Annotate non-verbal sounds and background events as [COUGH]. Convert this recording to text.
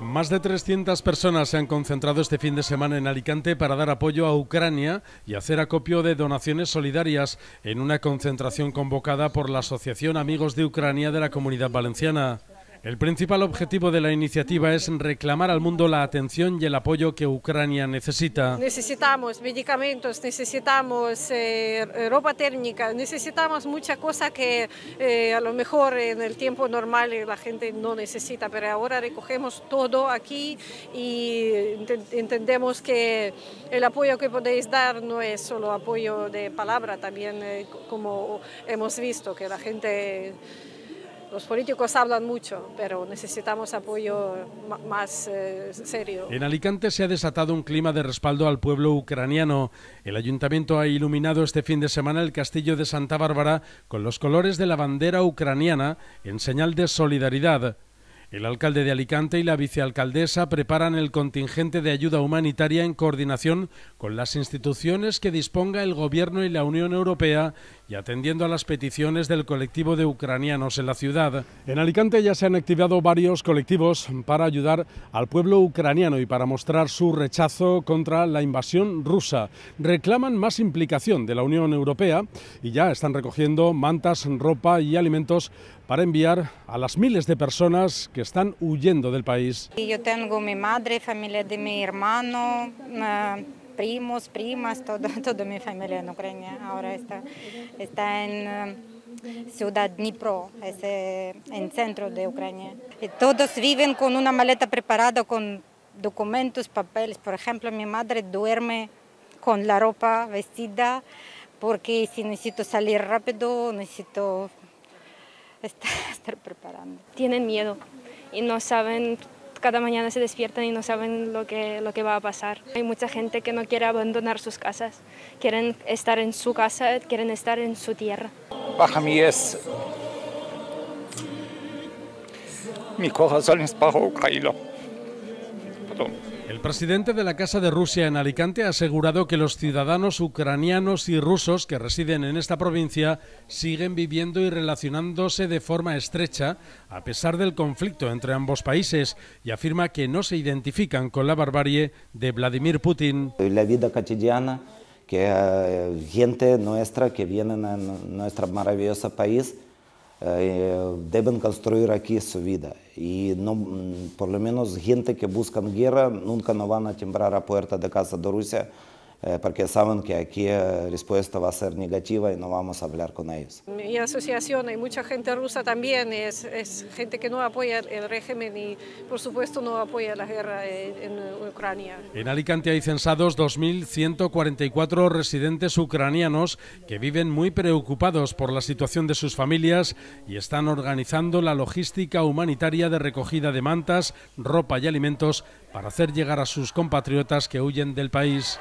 Más de 300 personas se han concentrado este fin de semana en Alicante para dar apoyo a Ucrania y hacer acopio de donaciones solidarias en una concentración convocada por la Asociación Amigos de Ucrania de la Comunidad Valenciana. El principal objetivo de la iniciativa es reclamar al mundo la atención y el apoyo que Ucrania necesita. Necesitamos medicamentos, necesitamos eh, ropa térmica, necesitamos mucha cosa que eh, a lo mejor en el tiempo normal la gente no necesita, pero ahora recogemos todo aquí y entendemos que el apoyo que podéis dar no es solo apoyo de palabra, también eh, como hemos visto que la gente... Los políticos hablan mucho, pero necesitamos apoyo más eh, serio. En Alicante se ha desatado un clima de respaldo al pueblo ucraniano. El ayuntamiento ha iluminado este fin de semana el castillo de Santa Bárbara con los colores de la bandera ucraniana en señal de solidaridad. El alcalde de Alicante y la vicealcaldesa preparan el contingente de ayuda humanitaria en coordinación con las instituciones que disponga el Gobierno y la Unión Europea y atendiendo a las peticiones del colectivo de ucranianos en la ciudad. En Alicante ya se han activado varios colectivos para ayudar al pueblo ucraniano y para mostrar su rechazo contra la invasión rusa. Reclaman más implicación de la Unión Europea y ya están recogiendo mantas, ropa y alimentos para enviar a las miles de personas que están huyendo del país. Yo tengo mi madre, familia de mi hermano. Eh, primos, primas, todo, [LAUGHS] toda mi familia en Ucrania ahora está, está en... Um, Ciudad Dnipro, es en centro de Ucrania. Y todos viven con una maleta preparada con documentos, papeles. Por ejemplo, mi madre duerme con la ropa vestida porque si necesito salir rápido, necesito [LAUGHS] estar, estar preparando. Tienen miedo y no saben cada mañana se despiertan y no saben lo que, lo que va a pasar. Hay mucha gente que no quiere abandonar sus casas, quieren estar en su casa, quieren estar en su tierra. Baja mí es. Mi corazón es para Ucrania. El presidente de la Casa de Rusia en Alicante ha asegurado que los ciudadanos ucranianos y rusos que residen en esta provincia siguen viviendo y relacionándose de forma estrecha a pesar del conflicto entre ambos países y afirma que no se identifican con la barbarie de Vladimir Putin. La vida cotidiana que eh, gente nuestra que viene a nuestro maravilloso país deben construir aquí su vida. Y no, por lo menos gente que buscan guerra nunca no van a timbrar a puerta de casa de Rusia Eh, porque saben que aquí la eh, respuesta va a ser negativa y no vamos a hablar con ellos. Mi asociación, hay mucha gente rusa también, es, gente que no apoya el régimen y por supuesto no apoya la guerra en Ucrania. En Alicante hay censados 2.144 residentes ucranianos que viven muy preocupados por la situación de sus familias y están organizando la logística humanitaria de recogida de mantas, ropa y alimentos para hacer llegar a sus compatriotas que huyen del país.